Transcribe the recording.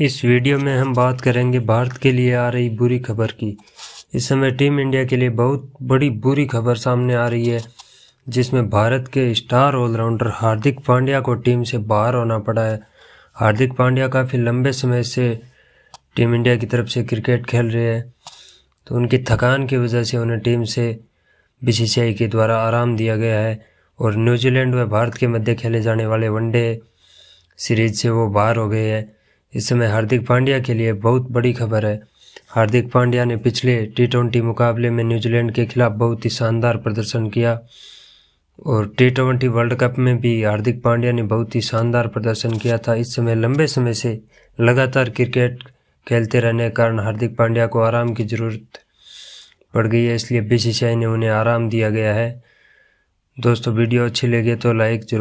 इस वीडियो में हम बात करेंगे भारत के लिए आ रही बुरी खबर की इस समय टीम इंडिया के लिए बहुत बड़ी बुरी खबर सामने आ रही है जिसमें भारत के स्टार ऑलराउंडर हार्दिक पांड्या को टीम से बाहर होना पड़ा है हार्दिक पांड्या काफ़ी लंबे समय से टीम इंडिया की तरफ से क्रिकेट खेल रहे हैं तो उनकी थकान की वजह से उन्हें टीम से बी के द्वारा आराम दिया गया है और न्यूजीलैंड व भारत के मध्य खेले जाने वाले वनडे सीरीज से वो बाहर हो गए हैं इस समय हार्दिक पांड्या के लिए बहुत बड़ी खबर है हार्दिक पांड्या ने पिछले टी ट्वेंटी मुकाबले में न्यूजीलैंड के खिलाफ बहुत ही शानदार प्रदर्शन किया और टी ट्वेंटी वर्ल्ड कप में भी हार्दिक पांड्या ने बहुत ही शानदार प्रदर्शन किया था इस समय लंबे समय से लगातार क्रिकेट खेलते रहने के कारण हार्दिक पांड्या को आराम की ज़रूरत पड़ गई है इसलिए बी ने उन्हें आराम दिया गया है दोस्तों वीडियो अच्छी लगे तो लाइक जरूर